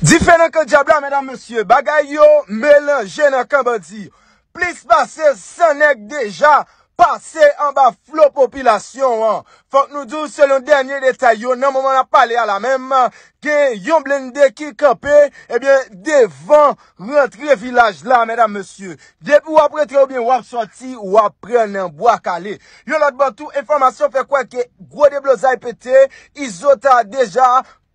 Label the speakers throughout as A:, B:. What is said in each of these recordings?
A: Dife nan kajab la, mèdam monsye, bagay yo, mèl, jè nan kambadi. Plis basè, sè nèk deja, basè an ba flopopilasyon an. Fòk nou dò, sè loun dènyè detay yo, nan mouman ap pale a la mèm, gen yon blende ki kapè, ebyen, eh devan rentre vilaj la, mèdam monsye. Dèp ou apre tre oubyen wap sorti, ou apre nan wak alè. Yon la dbantou, informasyon fè kwa ki, gwo de blozay pète, izota deja,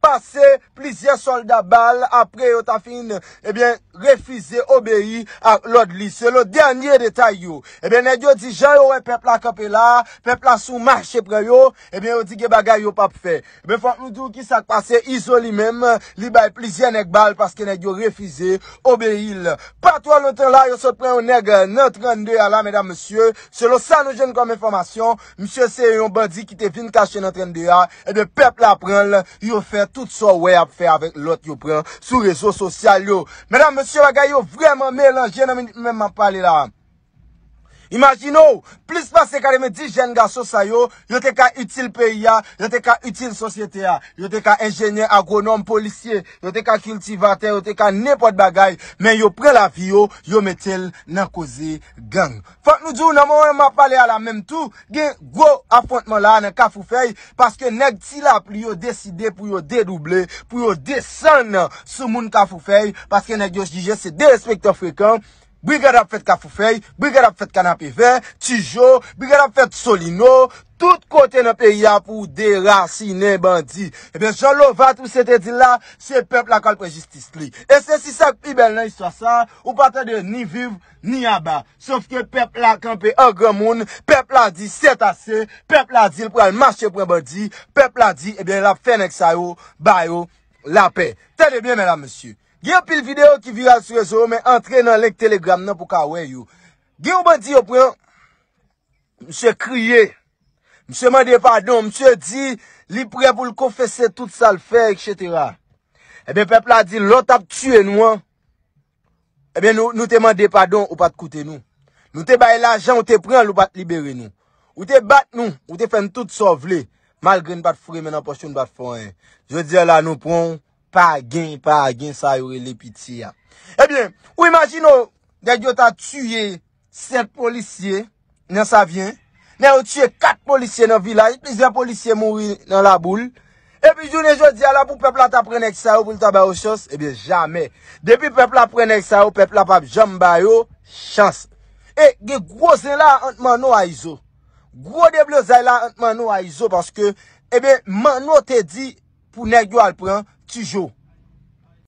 A: Pase, plizye solda bal, apre yo ta fin, ebyen, eh refize obeyi ak lod li. Se lo danyer detay yo, ebyen, eh ne dyo di jan yo we pepla kapela, pepla sou mache preyo, ebyen, yo di ge eh bagay yo pape fe. Ebyen, fwant moudou ki sa kpase, izo li mem, li baye plizye nek bal, paske ne dyo refize obeyi la. Patwa lontan la, yo se preyo neg nantrande ya la, medan monsye, se lo sanogen kom informasyon, monsye se yon bandi ki te vin kache nantrande ya, e de pepla pren la, yo fet. Tout so wey ap fè avèk lot yo pran sou rezo sosyal yo. Menan monsi waga yo vreman melan, jen nan men man pali la. Imagin ou, plis pase kade me di jen ga sou sayo, yo te ka util peyi ya, yo te ka util sosyete ya, yo te ka enjenye agronom polisye, yo te ka kiltivate, yo te ka nepo de bagay, men yo pre la vi yo, yo me tel nan koze gang. Fante nou di ou nan mwen ap pale a la menm tou, gen go apontman la nan kafou fey, paske neg ti la pli yo deside pou yo dedouble, pou yo desen sou moun kafou fey, paske neg yo jije se de respekte fwekan. Bou y gade ap fèt kafou fèy, bou y gade ap fèt kanapé fè, tijou, bou y gade ap fèt solino, tout kote nè pè y apou de rasi nè bandi. E bè jalo vat ou sè te di la, se pep lakal pè jistis li. E sè si sak pi bel nan y sò sa, ou patè de ni viv, ni yaba. Sòf ke pep lakal pè agre moun, pep ladi sè tasè, pep ladi l pou al mache pou e bandi, pep ladi e eh bè la fènek sa yo bayo oh, la pè. Tè de bè mè la mèsyou. Gye ou pil videyo ki vira sou reso, men entre nan link telegram nan pou kawen yo. Gye ou ban di yo pren, mse kriye, mse mande pardon, mse di, li pre pou l kofese tout sal fe, etc. Ebe eh pepla di, lout ap tue nou an, ebe eh nou te mande pardon ou pat koute nou. Nou te baye l anjan ou te pren ou pat libere nou. Ou te bat nou, ou te fen tout sovle, malgre nou pat fure men aposye nou bat fwane. Je di ala nou pren, Pagin, pagin, sa yore le piti ya. Ebyen, ou imagino, dek yo ta tuye set polisye, nan sa vyen, nan ou tuye kat polisye nan vila, ipis e dek polisye mouri nan la boule, epi jou ne jodi ala pou pepla ta prenek sa yo, pou li ta bayo chos, ebyen, jamen. Depi pepla prenek sa yo, pepla pa jom bayo, chans. E, dek grozen la antmano a izo. Gro devle zay la antmano a izo, paske, ebyen, man nou te di, pou nek yo al prenen, 继续。